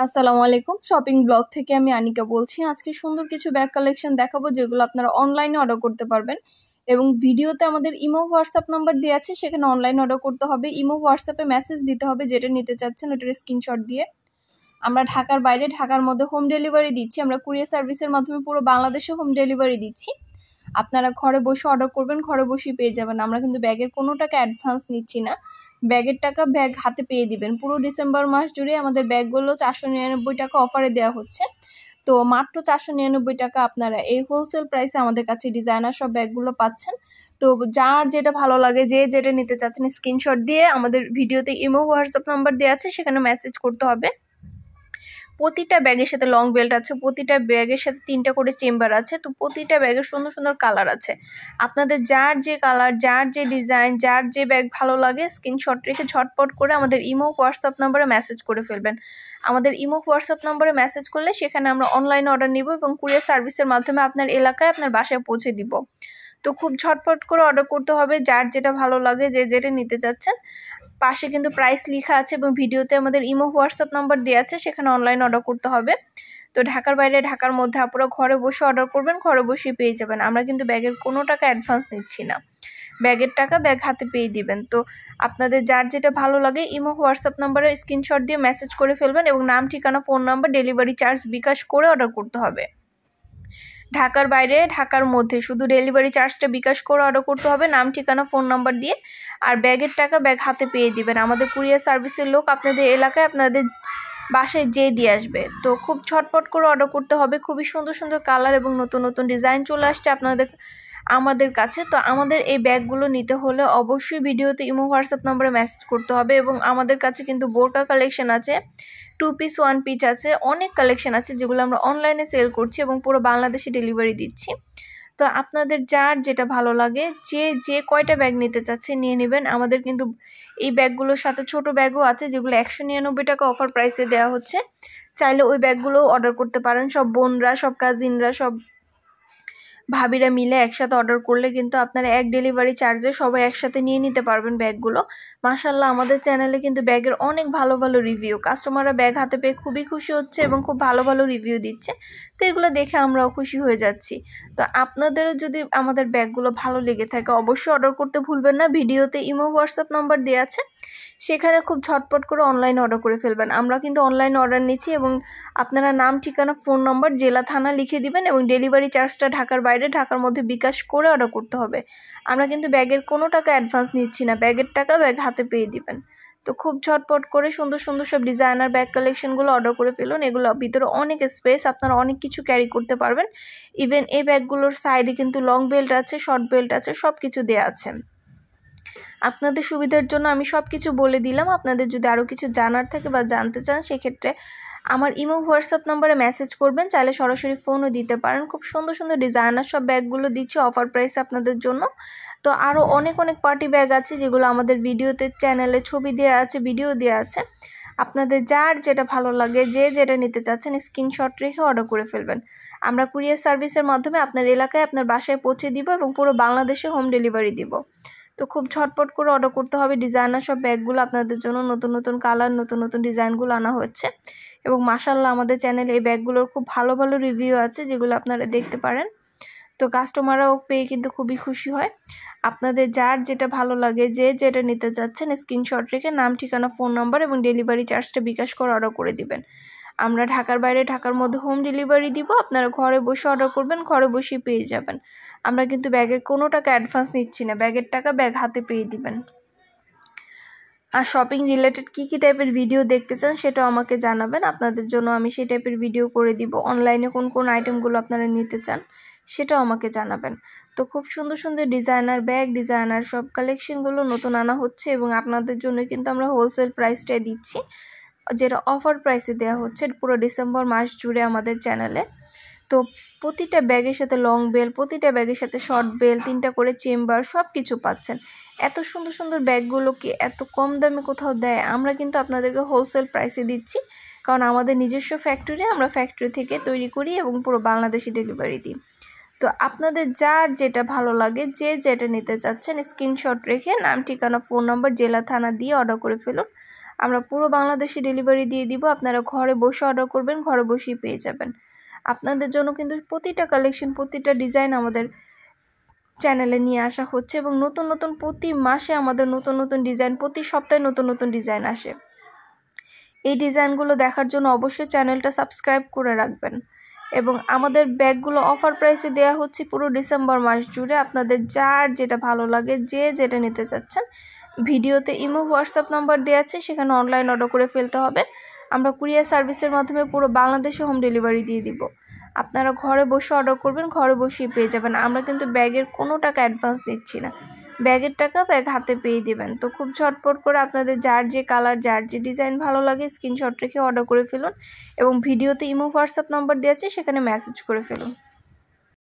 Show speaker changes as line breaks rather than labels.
আসসালামু আলাইকুম shopping blog থেকে আমি আনিকা বলছি আজকে সুন্দর কিছু ব্যাগ কালেকশন দেখাবো যেগুলো আপনারা অনলাইনে অর্ডার করতে পারবেন এবং ভিডিওতে আমাদের ইমো হোয়াটসঅ্যাপ নাম্বার দেওয়া আছে সেখানে অনলাইন অর্ডার করতে হবে ইমো হোয়াটসঅ্যাপে মেসেজ দিতে হবে যেটা নিতে চাচ্ছেন ওটার স্ক্রিনশট দিয়ে আমরা ঢাকার বাইরে ঢাকার মধ্যে হোম ডেলিভারি দিচ্ছি আমরা কুরিয়ার সার্ভিসের মাধ্যমে পুরো বাংলাদেশে হোম ডেলিভারি দিচ্ছি আপনারা ঘরে বসে অর্ডার করবেন ঘরে বসেই পেয়ে যাবেন আমরা কিন্তু ব্যাগের কোনো টাকা অ্যাডভান্স নিচ্ছি না ব্যাগের টাকা ব্যাগ হাতে পেয়ে দিবেন পুরো ডিসেম্বর মাস জুড়ে আমাদের ব্যাগগুলো চারশো নিরানব্বই টাকা অফারে দেওয়া হচ্ছে তো মাত্র চারশো নিরানব্বই টাকা আপনারা এই হোলসেল প্রাইসে আমাদের কাছে ডিজাইনার সব ব্যাগগুলো পাচ্ছেন তো যার যেটা ভালো লাগে যে যেটা নিতে চাচ্ছেন স্ক্রিনশট দিয়ে আমাদের ভিডিওতে ইমো হোয়াটসঅ্যাপ নাম্বার দেওয়া আছে সেখানে মেসেজ করতে হবে প্রতিটা ব্যাগের সাথে লং বেল্ট আছে প্রতিটা ব্যাগের সাথে তিনটা করে চেম্বার আছে তো প্রতিটা ব্যাগের সুন্দর সুন্দর কালার আছে আপনাদের যার যে কালার যার যে ডিজাইন যার যে ব্যাগ ভালো লাগে স্ক্রিনশট রেখে ঝটপট করে আমাদের ইমো হোয়াটসঅ্যাপ নম্বরে মেসেজ করে ফেলবেন আমাদের ইমো হোয়াটসঅ্যাপ নম্বরে মেসেজ করলে সেখানে আমরা অনলাইন অর্ডার নিব এবং কুরিয়ার সার্ভিসের মাধ্যমে আপনার এলাকায় আপনার বাসায় পৌঁছে দিব তো খুব ঝটপট করে অর্ডার করতে হবে যার যেটা ভালো লাগে যে যেটা নিতে চাচ্ছেন পাশে কিন্তু প্রাইস লেখা আছে এবং ভিডিওতে আমাদের ইমো হোয়াটসঅ্যাপ নাম্বার দেওয়া আছে সেখানে অনলাইন অর্ডার করতে হবে তো ঢাকার বাইরে ঢাকার মধ্যে আপনারা ঘরে বসে অর্ডার করবেন ঘরে বসে পেয়ে যাবেন আমরা কিন্তু ব্যাগের কোনো টাকা অ্যাডভান্স নিচ্ছি না ব্যাগের টাকা ব্যাগ হাতে পেয়ে দিবেন তো আপনাদের যার যেটা ভালো লাগে ইমো হোয়াটসঅ্যাপ নাম্বারে স্ক্রিনশট দিয়ে মেসেজ করে ফেলবেন এবং নাম ঠিকানা phone number delivery charge bKash করে অর্ডার করতে হবে ঢাকার বাইরে ঢাকার মধ্যে শুধু ডেলিভারি চার্জটা বিকাশ করে অর্ডার করতে হবে নাম ঠিকানা ফোন নাম্বার দিয়ে আর ব্যাগের টাকা ব্যাগ হাতে পেয়ে দিবেন আমাদের কুরিয়ার সার্ভিসের লোক আপনাদের এলাকায় আপনাদের বাসায় যেয়ে দিয়ে আসবে তো খুব ছটপট করে অর্ডার করতে হবে খুবই সুন্দর সুন্দর কালার এবং নতুন নতুন ডিজাইন চলে আসছে আপনাদের আমাদের কাছে তো আমাদের এই ব্যাগগুলো নিতে হলে অবশ্যই ভিডিওতে ইমো হোয়াটসঅ্যাপ নম্বরে মেসেজ করতে হবে এবং আমাদের কাছে কিন্তু বোরকা কালেকশন আছে টু পিস ওয়ান পিস আছে অনেক কালেকশন আছে যেগুলো আমরা অনলাইনে সেল করছি এবং পুরো বাংলাদেশে ডেলিভারি দিচ্ছি তো আপনাদের যার যেটা ভালো লাগে যে যে কয়টা ব্যাগ নিতে চাচ্ছে নিয়ে নেবেন আমাদের কিন্তু এই ব্যাগগুলোর সাথে ছোট ব্যাগও আছে যেগুলো একশো নিরানব্বই টাকা অফার প্রাইসে দেওয়া হচ্ছে চাইলে ওই ব্যাগগুলো অর্ডার করতে পারেন সব বোনরা সব কাজিনরা সব ভাবিরা মিলে একসাথে অর্ডার করলে কিন্তু আপনারা এক ডেলিভারি চার্জে সবাই একসাথে নিয়ে নিতে পারবেন ব্যাগগুলো মাশাল্লাহ আমাদের চ্যানেলে কিন্তু ব্যাগের অনেক ভালো ভালো রিভিউ কাস্টমাররা ব্যাগ হাতে পেয়ে খুবই খুশি হচ্ছে এবং খুব ভালো ভালো রিভিউ দিচ্ছে তো এগুলো দেখে আমরাও খুশি হয়ে যাচ্ছি তো আপনাদেরও যদি আমাদের ব্যাগগুলো ভালো লেগে থাকে অবশ্যই অর্ডার করতে ভুলবেন না ভিডিওতে ইমো হোয়াটসঅ্যাপ নাম্বার দেওয়া আছে সেখানে খুব ঝটপট করে অনলাইন অর্ডার করে ফেলবেন আমরা কিন্তু অনলাইন অর্ডার নিচ্ছি এবং আপনারা নাম ঠিকানা ফোন নম্বর জেলা থানা লিখে দিবেন এবং ডেলিভারি চার্জটা ঢাকার বাইরে ঢাকার মধ্যে বিকাশ করে অর্ডার করতে হবে আমরা কিন্তু ব্যাগের কোনো টাকা অ্যাডভান্স নিচ্ছি না ব্যাগের টাকা ব্যাগ হাতে পেয়ে দিবেন তো খুব ঝটপট করে সুন্দর সুন্দর সব ডিজাইনার ব্যাগ কালেকশনগুলো অর্ডার করে ফেলুন এগুলো ভিতরে অনেক স্পেস আপনারা অনেক কিছু ক্যারি করতে পারবেন ইভেন এই ব্যাগগুলোর সাইডে কিন্তু লং বেল্ট আছে শর্ট বেল্ট আছে সব কিছু দেওয়া আছে আপনাদের সুবিধার জন্য আমি সব কিছু বলে দিলাম আপনাদের যদি আরও কিছু জানার থাকে বা জানতে চান সেক্ষেত্রে আমার ইমো হোয়াটসঅ্যাপ নম্বরে মেসেজ করবেন চাইলে সরাসরি ফোনও দিতে পারেন খুব সুন্দর সুন্দর ডিজাইনার সব ব্যাগগুলো দিচ্ছি অফার প্রাইস আপনাদের জন্য তো আরও অনেক অনেক পার্টি ব্যাগ আছে যেগুলো আমাদের ভিডিওতে চ্যানেলে ছবি দেওয়া আছে ভিডিও দেওয়া আছে আপনাদের যার যেটা ভালো লাগে যে যেটা নিতে চাচ্ছেন স্ক্রিনশট রেখে অর্ডার করে ফেলবেন আমরা কুরিয়ার সার্ভিসের মাধ্যমে আপনার এলাকায় আপনার বাসায় পৌঁছে দিব এবং পুরো বাংলাদেশে হোম ডেলিভারি দিব তো খুব ঝটপট করে অর্ডার করতে হবে ডিজাইনার সব ব্যাগগুলো আপনাদের জন্য নতুন নতুন কালার নতুন নতুন ডিজাইনগুলো আনা হচ্ছে এবং মাসাল্লাহ আমাদের চ্যানেলে এই ব্যাগগুলোর খুব ভালো ভালো রিভিউ আছে যেগুলো আপনারা দেখতে পারেন তো কাস্টমাররাও পেয়ে কিন্তু খুবই খুশি হয় আপনাদের যার যেটা ভালো লাগে যে যেটা নিতে চাচ্ছেন স্ক্রিনশট রেখে নাম ঠিকানা ফোন নম্বর এবং ডেলিভারি চার্জটা বিকাশ করে অর্ডার করে দিবেন আমরা ঢাকার বাইরে ঢাকার মধ্যে হোম ডেলিভারি দিব আপনারা ঘরে বসে অর্ডার করবেন ঘরে বসেই পেয়ে যাবেন আমরা কিন্তু ব্যাগের কোনো টাকা অ্যাডভান্স নিচ্ছি না ব্যাগের টাকা ব্যাগ হাতে পেয়ে দিবেন আর শপিং রিলেটেড কী কী টাইপের ভিডিও দেখতে চান সেটাও আমাকে জানাবেন আপনাদের জন্য আমি সেই টাইপের ভিডিও করে দিব অনলাইনে কোন কোন আইটেমগুলো আপনারা নিতে চান সেটাও আমাকে জানাবেন তো খুব সুন্দর সুন্দর ডিজাইনার ব্যাগ ডিজাইনার সব কালেকশনগুলো নতুন আনা হচ্ছে এবং আপনাদের জন্য কিন্তু আমরা হোলসেল প্রাইসটাই দিচ্ছি যেটা অফার প্রাইসে দেওয়া হচ্ছে পুরো ডিসেম্বর মাস জুড়ে আমাদের চ্যানেলে তো প্রতিটা ব্যাগের সাথে লং বেল প্রতিটা ব্যাগের সাথে শর্ট বেল তিনটা করে চেম্বার সব কিছু পাচ্ছেন এত সুন্দর সুন্দর ব্যাগগুলো কি এত কম দামে কোথাও দেয় আমরা কিন্তু আপনাদেরকে হোলসেল প্রাইসে দিচ্ছি কারণ আমাদের নিজস্ব ফ্যাক্টরি আমরা ফ্যাক্টরি থেকে তৈরি করি এবং পুরো বাংলাদেশি ডেলিভারি দিই তো আপনাদের যার যেটা ভালো লাগে যে যেটা নিতে চাচ্ছেন স্ক্রিনশট রেখে নাম ঠিকানা ফোন নম্বর জেলা থানা দিয়ে অর্ডার করে ফেলুন আমরা পুরো বাংলাদেশে ডেলিভারি দিয়ে দিব আপনারা ঘরে বসে অর্ডার করবেন ঘরে বসেই পেয়ে যাবেন আপনাদের জন্য কিন্তু প্রতিটা কালেকশন প্রতিটা ডিজাইন আমাদের চ্যানেলে নিয়ে আসা হচ্ছে এবং নতুন নতুন প্রতি মাসে আমাদের নতুন নতুন ডিজাইন প্রতি সপ্তাহে নতুন নতুন ডিজাইন আসে এই ডিজাইনগুলো দেখার জন্য অবশ্যই চ্যানেলটা সাবস্ক্রাইব করে রাখবেন এবং আমাদের ব্যাগগুলো অফার প্রাইসে দেওয়া হচ্ছে পুরো ডিসেম্বর মাস জুড়ে আপনাদের যার যেটা ভালো লাগে যে যেটা নিতে চাচ্ছেন ভিডিওতে ইমো হোয়াটসঅ্যাপ নাম্বার দেওয়া আছে সেখানে অনলাইন অর্ডার করে ফেলতে হবে আমরা কুরিয়ার সার্ভিসের মাধ্যমে পুরো বাংলাদেশে হোম ডেলিভারি দিয়ে দিব আপনারা ঘরে বসে অর্ডার করবেন ঘরে বসেই পেয়ে যাবেন আমরা কিন্তু ব্যাগের কোনো টাকা অ্যাডভান্স নিচ্ছি না ব্যাগের টাকা ব্যাগ হাতে পেয়ে দেবেন তো খুব ঝটপট করে আপনাদের যার যে কালার যার যে ডিজাইন ভালো লাগে স্ক্রিনশট রেখে অর্ডার করে ফেলুন এবং ভিডিওতে ইমো হোয়াটসঅ্যাপ নম্বর দেওয়া আছে সেখানে মেসেজ করে ফেলুন